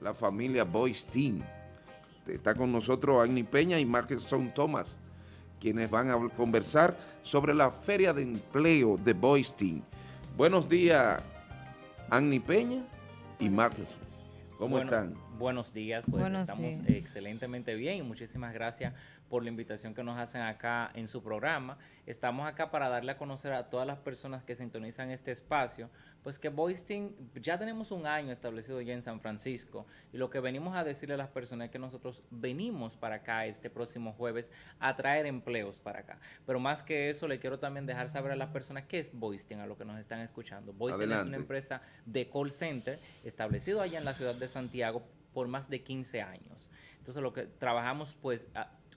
la familia Boys Team. Está con nosotros Agni Peña y son Thomas, quienes van a conversar sobre la feria de empleo de Boys Team. Buenos días, Agni Peña y Marqueson. ¿Cómo están? Buenos días, pues estamos excelentemente bien y muchísimas gracias por la invitación que nos hacen acá en su programa. Estamos acá para darle a conocer a todas las personas que sintonizan este espacio, pues que Boisting ya tenemos un año establecido ya en San Francisco y lo que venimos a decirle a las personas es que nosotros venimos para acá este próximo jueves a traer empleos para acá. Pero más que eso, le quiero también dejar saber a las personas qué es Boisting, a lo que nos están escuchando. Boisting es una empresa de call center establecido allá en la ciudad de Santiago por más de 15 años. Entonces lo que trabajamos pues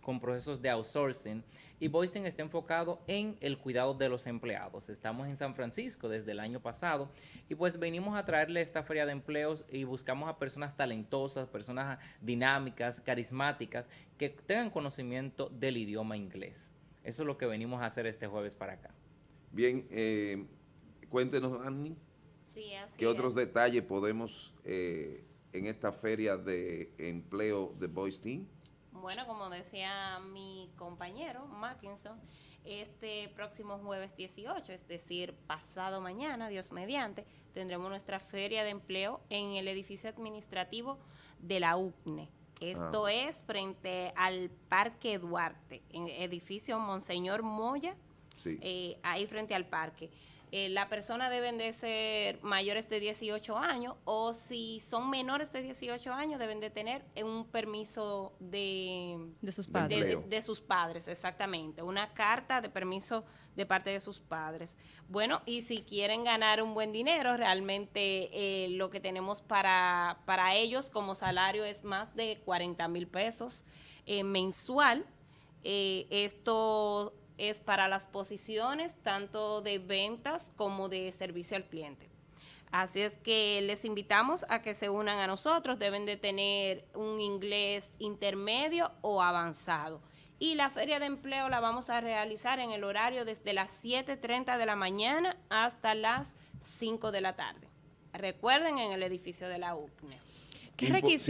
con procesos de outsourcing y Boyston está enfocado en el cuidado de los empleados. Estamos en San Francisco desde el año pasado y pues venimos a traerle esta feria de empleos y buscamos a personas talentosas, personas dinámicas, carismáticas, que tengan conocimiento del idioma inglés. Eso es lo que venimos a hacer este jueves para acá. Bien, eh, cuéntenos, Annie. ¿Qué otros detalles podemos eh, en esta feria de empleo de Boys Team? Bueno, como decía mi compañero Mackinson, este próximo jueves 18, es decir, pasado mañana, Dios mediante, tendremos nuestra feria de empleo en el edificio administrativo de la UCNE. Esto ah. es frente al Parque Duarte, en edificio Monseñor Moya, eh, ahí frente al parque. Eh, la persona deben de ser mayores de 18 años o si son menores de 18 años deben de tener un permiso de, sus padres. De, sus padres, exactamente. Una carta de permiso de parte de sus padres. Bueno, y si quieren ganar un buen dinero, realmente eh, lo que tenemos para, para ellos como salario es más de 40 mil pesos eh, mensual. esto es para las posiciones tanto de ventas como de servicio al cliente. Así es que les invitamos a que se unan a nosotros. Deben de tener un inglés intermedio o avanzado. Y la feria de empleo la vamos a realizar en el horario desde las 7.30 de la mañana hasta las 5 de la tarde. Recuerden, en el edificio de la UCNE. ¿Qué requisitos?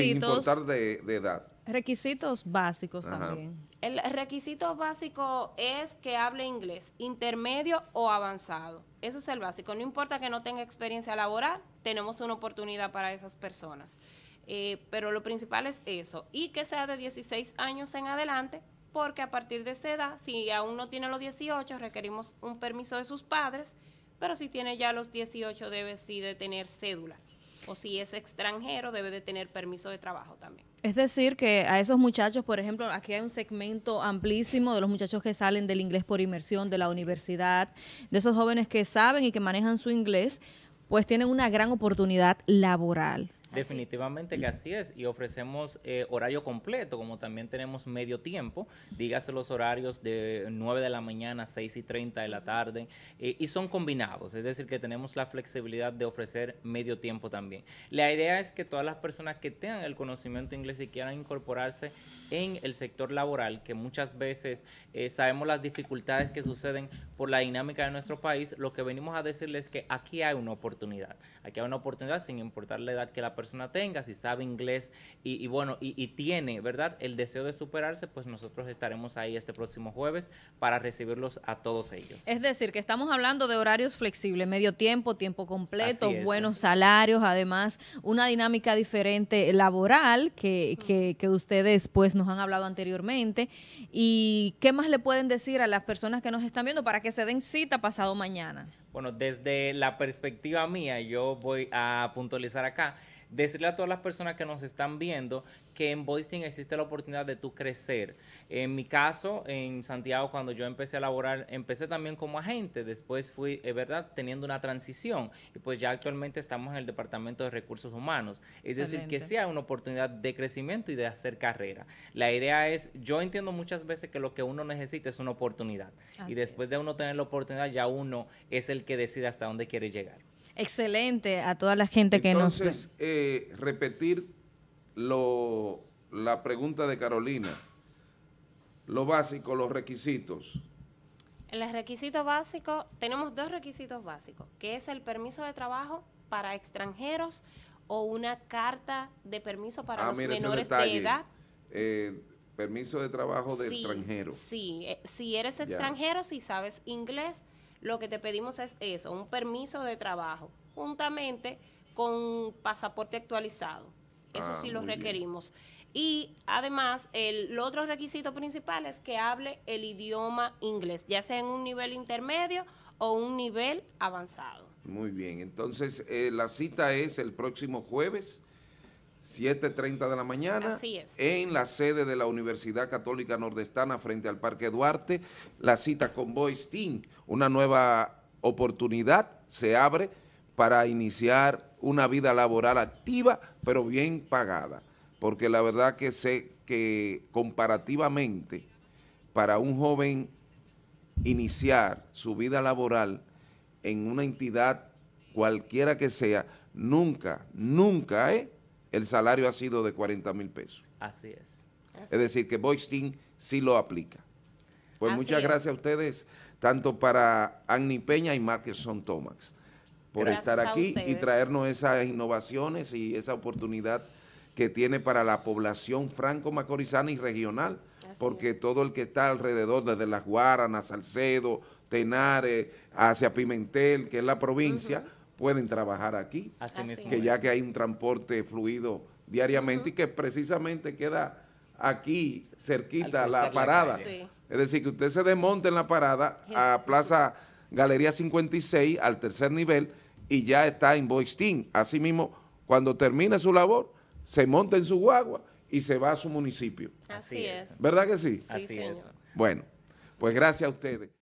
Sin importar de edad. Requisitos básicos también. El requisito básico es que hable inglés, intermedio o avanzado. Eso es el básico. No importa que no tenga experiencia laboral, tenemos una oportunidad para esas personas. Eh, pero lo principal es eso. Y que sea de 16 años en adelante, porque a partir de esa edad, si aún no tiene los 18, requerimos un permiso de sus padres, pero si tiene ya los 18 debe sí de tener cédula o si es extranjero debe de tener permiso de trabajo también. Es decir, que a esos muchachos, por ejemplo, aquí hay un segmento amplísimo de los muchachos que salen del inglés por inmersión de la universidad, de esos jóvenes que saben y que manejan su inglés, pues tienen una gran oportunidad laboral. Definitivamente que así es. Y ofrecemos eh, horario completo, como también tenemos medio tiempo. Dígase los horarios de 9 de la mañana 6 y 30 de la tarde. Eh, y son combinados, es decir, que tenemos la flexibilidad de ofrecer medio tiempo también. La idea es que todas las personas que tengan el conocimiento inglés y quieran incorporarse en el sector laboral, que muchas veces eh, sabemos las dificultades que suceden por la dinámica de nuestro país, lo que venimos a decirles es que aquí hay una oportunidad. Aquí hay una oportunidad sin importar la edad que la persona persona tenga, si sabe inglés y, bueno, y, tiene, ¿verdad? El deseo de superarse, pues nosotros estaremos ahí este próximo jueves para recibirlos a todos ellos. Es decir, que estamos hablando de horarios flexibles, medio tiempo, tiempo completo, buenos salarios, además una dinámica diferente laboral que, que, que ustedes pues nos han hablado anteriormente. ¿Y qué más le pueden decir a las personas que nos están viendo para que se den cita pasado mañana? Bueno, desde la perspectiva mía, yo voy a puntualizar acá decirle a todas las personas que nos están viendo que en Voicing existe la oportunidad de tú crecer. En mi caso, en Santiago, cuando yo empecé a laborar, empecé también como agente, después fui, es eh, verdad, teniendo una transición y pues ya actualmente estamos en el Departamento de Recursos Humanos. Es decir, que sí hay una oportunidad de crecimiento y de hacer carrera. La idea es, yo entiendo muchas veces que lo que uno necesita es una oportunidad y después de uno tener la oportunidad ya uno es el que decide hasta dónde quiere llegar. Excelente a toda la gente que nos... Entonces, eh, repetir lo, la pregunta de Carolina, lo básico, los requisitos. En los requisitos básicos, tenemos dos requisitos básicos, que es el permiso de trabajo para extranjeros o una carta de permiso para ah, los menores de edad. Eh, permiso de trabajo de extranjero. Sí, eh, si eres extranjero, si sabes inglés, lo que te pedimos es eso, un permiso de trabajo, juntamente con pasaporte actualizado. Eso ah, sí lo requerimos. Y además, el, otro requisito principal es que hable el idioma inglés, ya sea en un nivel intermedio o un nivel avanzado. Muy bien, entonces eh, la cita es el próximo jueves. 7.30 de la mañana en la sede de la Universidad Católica Nordestana frente al Parque Duarte. La cita con Boys Team, una nueva oportunidad se abre para iniciar una vida laboral activa, pero bien pagada. Porque la verdad que sé que comparativamente para un joven iniciar su vida laboral en una entidad cualquiera que sea, nunca, nunca, ¿eh? el salario ha sido de 40 mil pesos. Así es. es decir, que Boysting sí lo aplica. Pues muchas gracias a ustedes, tanto para Agni Peña y Marqueson Tomax, por estar aquí y traernos esas innovaciones y esa oportunidad que tiene para la población franco-macorizana y regional, porque todo el que está alrededor, desde Las Guaranas, Salcedo, Tenares, hacia Pimentel, que es la provincia, pueden trabajar aquí, que ya que hay un transporte fluido diariamente y que precisamente queda aquí cerquita la parada. Es decir, que usted se desmonte en la parada a Plaza Galería 56, al tercer nivel, y ya está en Boistín. Asimismo, cuando termine su labor, se monta en su guagua y se va a su municipio. Así es. ¿Verdad que sí? Así es. Bueno, pues gracias a ustedes.